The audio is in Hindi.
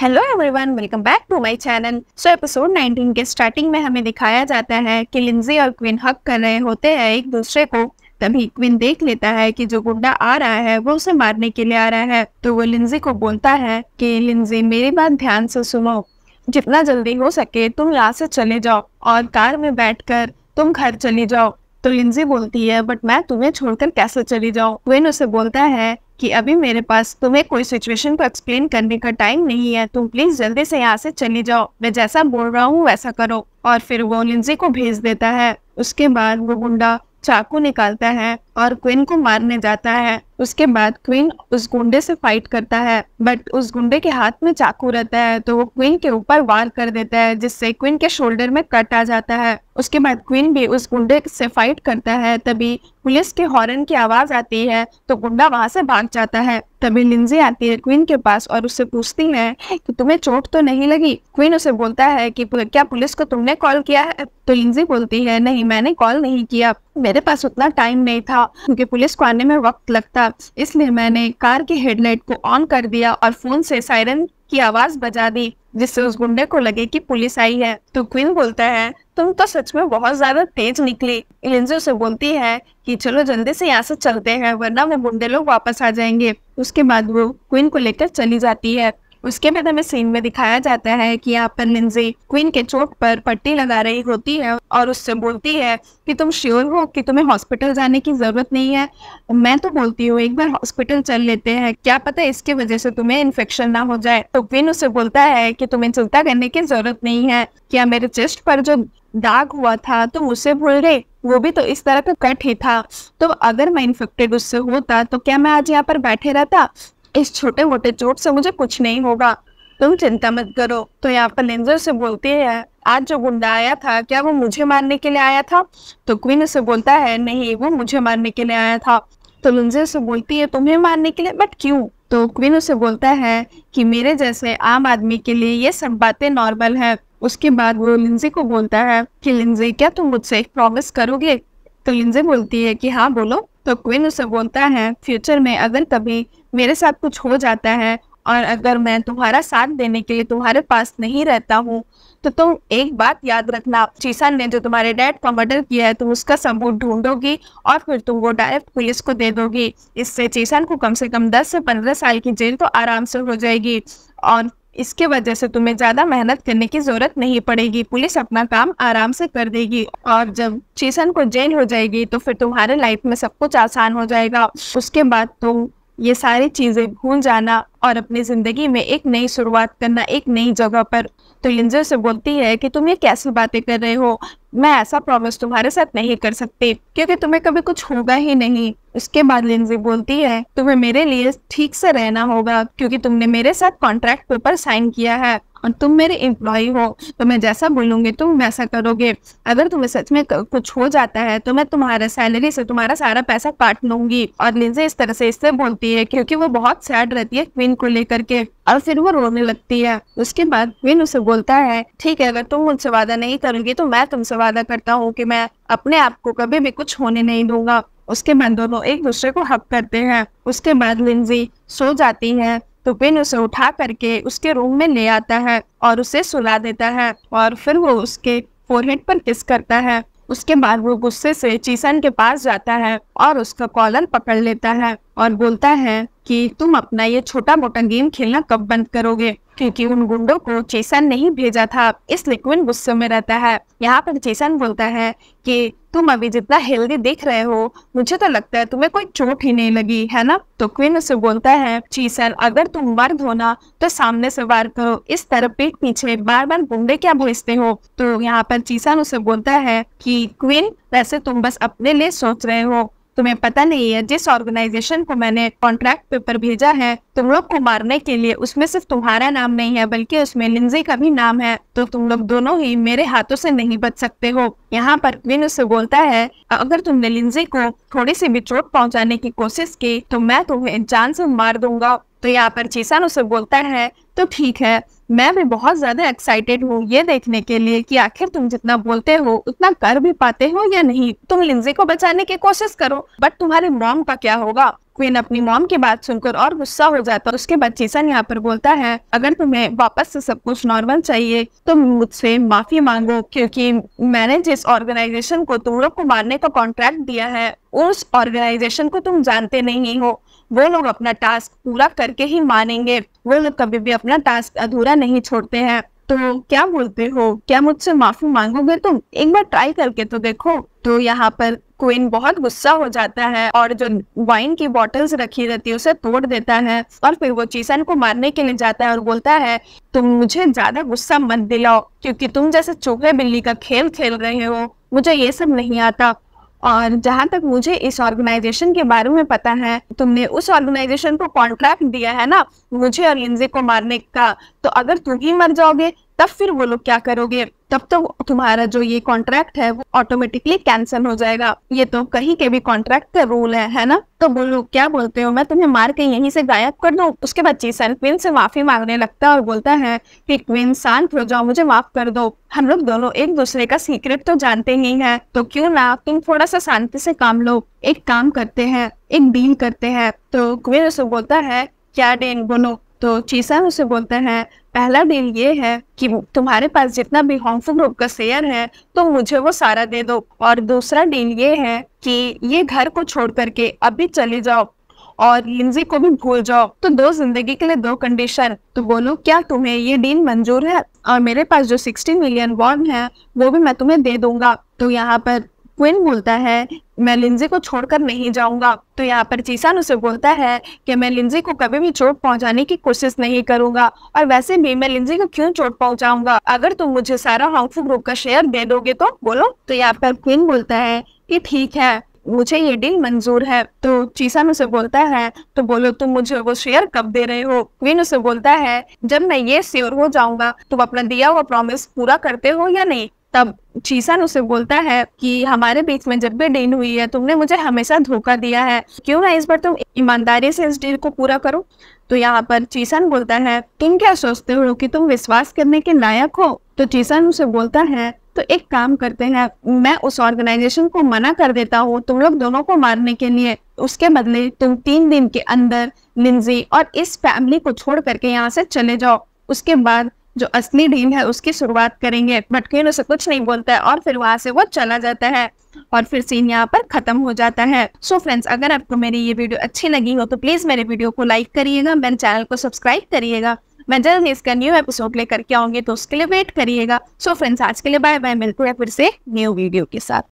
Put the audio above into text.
hello everyone welcome back to my channel so episode 19 के स्टार्टिंग में हमें दिखाया जाता है कि लिंजी और क्विन हक कर रहे होते हैं एक दूसरे को तभी क्विन देख लेता है कि जो गुंडा आ रहा है वो उसे मारने के लिए आ रहा है तो वो लिंजी को बोलता है कि लिंजी मेरी बात ध्यान से सुनो जितना जल्दी हो सके तुम यहाँ से चले जाओ और कार में बैठ तुम घर चले जाओ तो लिंजी बोलती है बट मैं तुम्हें छोड़कर कैसे चली जाऊँ क्विन उसे बोलता है कि अभी मेरे पास तुम्हें कोई सिचुएशन को एक्सप्लेन करने का टाइम नहीं है तुम प्लीज जल्दी से यहाँ से चले जाओ मैं जैसा बोल रहा हूँ वैसा करो और फिर वो लिंजी को भेज देता है उसके बाद वो गुंडा चाकू निकालता है और क्वीन को मारने जाता है उसके बाद क्वीन उस गुंडे से फाइट करता है बट उस गुंडे के हाथ में चाकू रहता है तो वो क्वीन के ऊपर वार कर देता है जिससे क्वीन के शोल्डर में कट आ जाता है उसके बाद क्वीन भी उस गुंडे से फाइट करता है तभी पुलिस के हॉर्न की आवाज आती है तो गुंडा वहां से भाग जाता है तभी लिंजी आती है क्वीन के पास और उससे पूछती है कि तुम्हें चोट तो नहीं लगी क्वीन उसे बोलता है कि क्या पुलिस को तुमने कॉल किया है तो लिंजी बोलती है नहीं मैंने कॉल नहीं किया मेरे पास उतना टाइम नहीं था क्योंकि पुलिस को आने में वक्त लगता इसलिए मैंने कार की हेडलाइट को ऑन कर दिया और फोन से सायरन की आवाज बजा दी जिससे उस गुंडे को लगे कि पुलिस आई है तो क्वीन बोलता है तुम तो सच में बहुत ज्यादा तेज निकली एलेंजो से बोलती है कि चलो जल्दी से यहाँ से चलते हैं वरना वो गुंडे लोग वापस आ जाएंगे उसके बाद वो क्वीन को लेकर चली जाती है उसके बाद हमें सीन में दिखाया जाता है कि यहाँ पर लिंजी क्वीन के चोट पर पट्टी लगा रही होती है और उससे बोलती है कि तुम श्योर हो कि तुम्हें हॉस्पिटल जाने की जरूरत नहीं है मैं तो बोलती हूँ एक बार हॉस्पिटल चल लेते हैं क्या पता इसके वजह से तुम्हें इन्फेक्शन ना हो जाए तो क्वीन उसे बोलता है कि तुम्हें चिंता करने की जरूरत नहीं है क्या मेरे चेस्ट पर जो दाग हुआ था तो उसे भूल गए वो भी तो इस तरह का कट ही था तो अगर मैं इन्फेक्टेड उससे होता तो क्या मैं आज यहाँ पर बैठे रहता इस छोटे मोटे चोट से मुझे कुछ नहीं होगा तुम चिंता मत करो तो यहाँ पर लेंजर से बोलती है आज जो गुंडा आया था क्या वो मुझे मारने के लिए आया था तो क्वीन से बोलता है नहीं वो मुझे मारने के लिए आया था तो लुंजर से बोलती है तुम्हें मारने के लिए बट क्यों तो क्वीन उसे बोलता है कि मेरे जैसे आम आदमी के लिए ये सब बातें नॉर्मल है उसके बाद वो लिंजे को बोलता है कि लिंजे क्या तुम मुझसे एक प्रॉमिस करोगे तो लिंजे बोलती है कि हाँ बोलो तो क्वीन उसे बोलता है फ्यूचर में अगर कभी मेरे साथ कुछ हो जाता है और अगर मैं तुम्हारा साथ देने के लिए तुम्हारे पास नहीं रहता हूँ तो तुम एक बात याद रखना चीसा ने जो तुम्हारे डैड का मर्डर किया है तुम उसका सबूत ढूंढोगी और फिर तुम वो डायरेक्ट पुलिस को दे दोगी इससे चीसान को कम से कम 10 से 15 साल की जेल तो आराम से हो जाएगी और इसके वजह से तुम्हें ज़्यादा मेहनत करने की ज़रूरत नहीं पड़ेगी पुलिस अपना काम आराम से कर देगी और जब चीसन को जेल हो जाएगी तो फिर तुम्हारे लाइफ में सब कुछ आसान हो जाएगा उसके बाद तुम ये सारी चीज़ें भूल जाना और अपनी ज़िंदगी में एक नई शुरुआत करना एक नई जगह पर तो लिंजर से बोलती है कि तुम ये कैसी बातें कर रहे हो मैं ऐसा प्रॉमिस तुम्हारे साथ नहीं कर सकती क्योंकि तुम्हें कभी कुछ होगा ही नहीं उसके बाद लिंजी बोलती है तुम्हें मेरे लिए ठीक से रहना होगा क्योंकि तुमने मेरे साथ कॉन्ट्रैक्ट पेपर साइन किया है और तुम मेरे एम्प्लॉय हो तो मैं जैसा बोलूंगी तुम वैसा करोगे अगर तुम्हें सच में कुछ हो जाता है तो मैं तुम्हारा सैलरी से तुम्हारा सारा पैसा काट लूंगी और लिंजे इस तरह से इससे बोलती है क्योंकि वो बहुत सैड रहती है क्वीन को लेकर के और फिर वो रोने लगती है उसके बाद क्वीन उसे बोलता है ठीक है अगर तुम मुझसे वादा नहीं करोगी तो मैं तुमसे वादा करता हूँ की मैं अपने आप को कभी भी कुछ होने नहीं दूंगा उसके बाद दोनों एक दूसरे को हक करते हैं उसके बाद लिंजी सो जाती है तो बिन उसे उठा करके उसके रूम में ले आता है और उसे सुला देता है और फिर वो उसके फोरहेड पर किस करता है उसके बाद वो गुस्से से चीसन के पास जाता है और उसका कॉलर पकड़ लेता है और बोलता है कि तुम अपना ये छोटा मोटा गेम खेलना कब बंद करोगे क्योंकि उन गुंडों को चेसन नहीं भेजा था इसलिए क्विन गुस्से में रहता है यहाँ पर चेसन बोलता है कि तुम अभी जितना हेल्दी दिख रहे हो मुझे तो लगता है तुम्हें कोई चोट ही नहीं लगी है ना तो क्वीन उसे बोलता है चीसन अगर तुम मर्द हो ना तो सामने से वार करो इस तरह पीठ पीछे बार बार गुंडे क्या भेजते हो तो यहाँ पर चीसन उसे बोलता है कि क्वीन वैसे तुम बस अपने लिए सोच रहे हो तुम्हें पता नहीं है जिस ऑर्गेनाइजेशन को मैंने कॉन्ट्रैक्ट पेपर भेजा है तुम लोग को मारने के लिए उसमें सिर्फ तुम्हारा नाम नहीं है बल्कि उसमें लिंजे का भी नाम है तो तुम लोग दोनों ही मेरे हाथों से नहीं बच सकते हो यहाँ पर विन उसे बोलता है अगर तुमने लिंजे को थोड़ी सी भी चोट पहुँचाने की कोशिश की तो मैं तुम्हें जान से मार दूंगा तो यहाँ पर चीसान उसे बोलता है तो ठीक है मैं भी बहुत ज्यादा एक्साइटेड हूँ ये देखने के लिए कि आखिर तुम जितना बोलते हो उतना कर भी पाते हो या नहीं तुम लिंजे को बचाने की कोशिश करो बट तुम्हारे मॉम का क्या होगा क्वीन अपनी मॉम की बात सुनकर और गुस्सा हो जाता है उसके बाद चीसन यहाँ पर बोलता है अगर तुम्हें वापस से सब कुछ नॉर्मल चाहिए तो मुझसे माफी मांगो क्योंकि मैंने जिस ऑर्गेनाइजेशन को तुम लोग को मारने का कॉन्ट्रैक्ट दिया है उस ऑर्गेनाइजेशन को तुम जानते नहीं हो वो लोग अपना टास्क पूरा करके ही मानेंगे वो लोग कभी भी अपना टास्क अधूरा नहीं छोड़ते हैं तो क्या बोलते हो क्या मुझसे माफी मांगोगे तुम एक बार ट्राई करके तो देखो तो यहाँ पर क्वीन बहुत गुस्सा हो जाता है और जो वाइन की बॉटल्स रखी रहती है उसे तोड़ देता है और फिर वो चीसन को मारने के लिए जाता है और बोलता है तुम मुझे ज्यादा गुस्सा मत दिलाओ क्योंकि तुम जैसे चूहे बिल्ली का खेल खेल रहे हो मुझे ये सब नहीं आता और जहाँ तक मुझे इस ऑर्गेनाइजेशन के बारे में पता है तुमने उस ऑर्गेनाइजेशन को कॉन्ट्रैक्ट दिया है ना मुझे और लिंजे को मारने का तो अगर तुम ही मर जाओगे तब फिर वो लोग क्या करोगे तब तो तुम्हारा जो ये कॉन्ट्रैक्ट है वो ऑटोमेटिकली कैंसिल हो जाएगा ये तो कहीं के भी कॉन्ट्रैक्ट का रूल है है ना तो वो लोग क्या बोलते हो मैं तुम्हें मार के यहीं से गायब कर दू उसके बाद जीसन क्वीन से माफी मांगने लगता है और बोलता है कि क्वीन शांत हो जाओ मुझे माफ कर दो हम लोग दोनों एक दूसरे का सीक्रेट तो जानते ही है तो क्यों ना तुम थोड़ा सा शांति से काम लो एक काम करते हैं एक डील करते हैं तो क्वीन उसे बोलता है क्या डेन बोलो तो चीसन उसे बोलते हैं पहला डील ये है कि तुम्हारे पास जितना भी हॉन्फू ग्रुप का शेयर है तो मुझे वो सारा दे दो और दूसरा डील ये है कि ये घर को छोड़ करके अभी चले जाओ और लिंजी को भी भूल जाओ तो दो जिंदगी के लिए दो कंडीशन तो बोलो क्या तुम्हें ये डील मंजूर है और मेरे पास जो सिक्सटीन मिलियन बॉन्ड है वो भी मैं तुम्हें दे दूंगा तो यहाँ पर क्विन बोलता है मैं लिंजे को छोड़कर नहीं जाऊंगा तो यहाँ पर चीसान उसे बोलता है कि मैं लिंजे को कभी भी चोट पहुंचाने की कोशिश नहीं करूंगा और वैसे भी मैं लिंजे को क्यों चोट पहुंचाऊंगा अगर तुम मुझे सारा हाउसफुल ग्रुप का शेयर दे दोगे तो बोलो तो यहाँ पर क्विन बोलता है कि ठीक है मुझे ये डील मंजूर है तो चीसान उसे बोलता है तो बोलो तुम मुझे वो शेयर कब दे रहे हो क्वीन उसे बोलता है जब मैं ये श्योर हो जाऊंगा तुम अपना दिया हुआ प्रॉमिस पूरा करते हो या नहीं तब चीसन उसे बोलता है कि हमारे बीच में जब भी डील हुई है तुमने मुझे हमेशा धोखा दिया है क्यों ना इस बार तुम ईमानदारी से इस डील को पूरा करो तो यहाँ पर चीसन बोलता है तुम क्या सोचते हो कि तुम विश्वास करने के लायक हो तो चीसन उसे बोलता है तो एक काम करते हैं मैं उस ऑर्गेनाइजेशन को मना कर देता हूँ तुम लोग दोनों को मारने के लिए उसके बदले तुम तीन दिन के अंदर निंजी और इस फैमिली को छोड़ करके यहाँ से चले जाओ उसके बाद जो असली डील है उसकी शुरुआत करेंगे भटकीन उसे कुछ नहीं बोलता है और फिर वहां से वो चला जाता है और फिर सीन यहाँ पर खत्म हो जाता है सो so फ्रेंड्स अगर आपको मेरी ये वीडियो अच्छी लगी हो तो प्लीज़ मेरे वीडियो को लाइक करिएगा मेरे चैनल को सब्सक्राइब करिएगा मैं जल्द ही इसका न्यू एपिसोड लेकर के आऊंगी तो उसके लिए वेट करिएगा सो so फ्रेंड्स आज के लिए बाय बाय मिलते हैं फिर से न्यू वीडियो के साथ